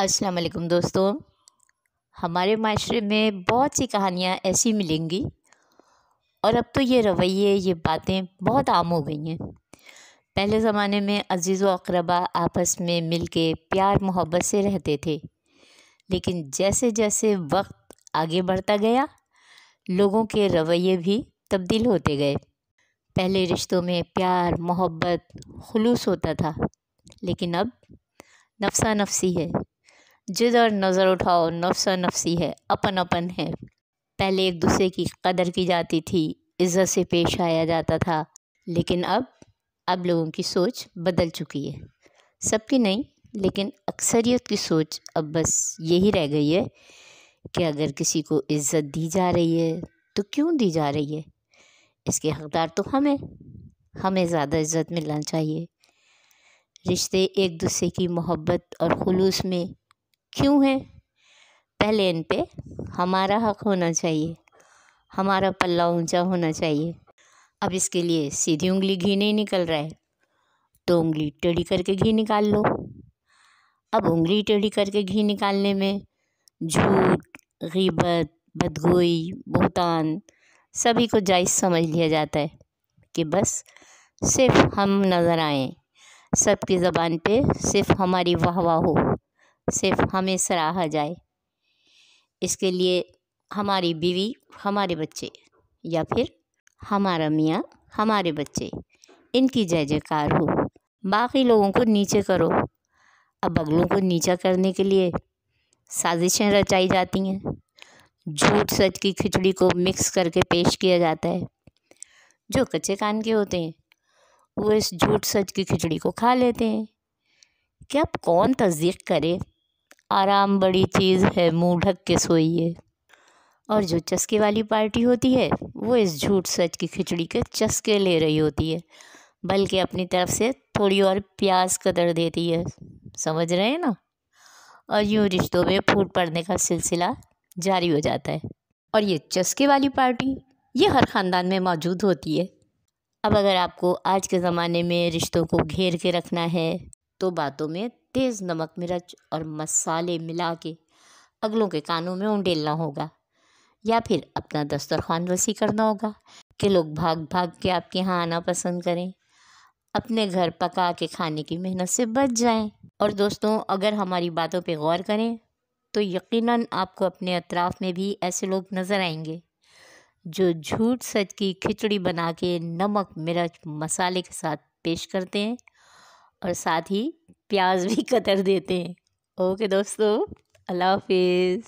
अस्सलाम वालेकुम दोस्तों हमारे माशरे में बहुत सी कहानियाँ ऐसी मिलेंगी और अब तो ये रवैये ये बातें बहुत आम हो गई हैं पहले ज़माने में अजीज़ व अकरबा आपस में मिल के प्यार मोहब्बत से रहते थे लेकिन जैसे जैसे वक्त आगे बढ़ता गया लोगों के रवैये भी तब्दील होते गए पहले रिश्तों में प्यार मोहब्बत खलूस होता था लेकिन अब नफसा नफसी है जिधर नज़र उठाओ नफसा नफसी है अपन अपन है पहले एक दूसरे की कदर की जाती थी इज़्ज़त से पेश आया जाता था लेकिन अब अब लोगों की सोच बदल चुकी है सबकी नहीं लेकिन अक्सरियत की सोच अब बस यही रह गई है कि अगर किसी को इज़्ज़त दी जा रही है तो क्यों दी जा रही है इसके हकदार तो हमें हमें ज़्यादा इज़्ज़त मिलना चाहिए रिश्ते एक दूसरे की मोहब्बत और खलूस में क्यों है पहले इन पे हमारा हक होना चाहिए हमारा पल्ला ऊंचा होना चाहिए अब इसके लिए सीधी उंगली घी नहीं निकल रहा है तो उंगली टेढ़ी करके घी निकाल लो अब उंगली टेढ़ी करके घी निकालने में झूठ गीबत बदगोई बहुतान सभी को जायज़ समझ लिया जाता है कि बस सिर्फ हम नज़र आए सबकी ज़बान पे सिर्फ हमारी वाह वाह हो सिर्फ हमें सराहा जाए इसके लिए हमारी बीवी हमारे बच्चे या फिर हमारा मियाँ हमारे बच्चे इनकी जय जयकार हो बाकी लोगों को नीचे करो अब बगलों को नीचा करने के लिए साजिशें रचाई जाती हैं झूठ सच की खिचड़ी को मिक्स करके पेश किया जाता है जो कच्चे कान के होते हैं वो इस झूठ सच की खिचड़ी को खा लेते हैं कि अब कौन तस्दीक करे आराम बड़ी चीज़ है मुँह ढक के सोइए और जो चस्के वाली पार्टी होती है वो इस झूठ सच की खिचड़ी के चस्के ले रही होती है बल्कि अपनी तरफ से थोड़ी और प्याज कदर देती है समझ रहे हैं ना और यूँ रिश्तों में फूट पड़ने का सिलसिला जारी हो जाता है और ये चस्के वाली पार्टी ये हर ख़ानदान में मौजूद होती है अब अगर आपको आज के ज़माने में रिश्तों को घेर के रखना है तो बातों में तेज़ नमक मिर्च और मसाले मिला के अगलों के कानों में उंडेलना होगा या फिर अपना दस्तरखान वसी करना होगा कि लोग भाग भाग के आपके यहाँ आना पसंद करें अपने घर पका के खाने की मेहनत से बच जाएं और दोस्तों अगर हमारी बातों पे गौर करें तो यकीनन आपको अपने अतराफ़ में भी ऐसे लोग नज़र आएंगे जो झूठ सच की खिचड़ी बना के नमक मिर्च मसाले के साथ पेश करते हैं और साथ ही प्याज भी कतर देते हैं ओके दोस्तों अल्लाह हाफिज़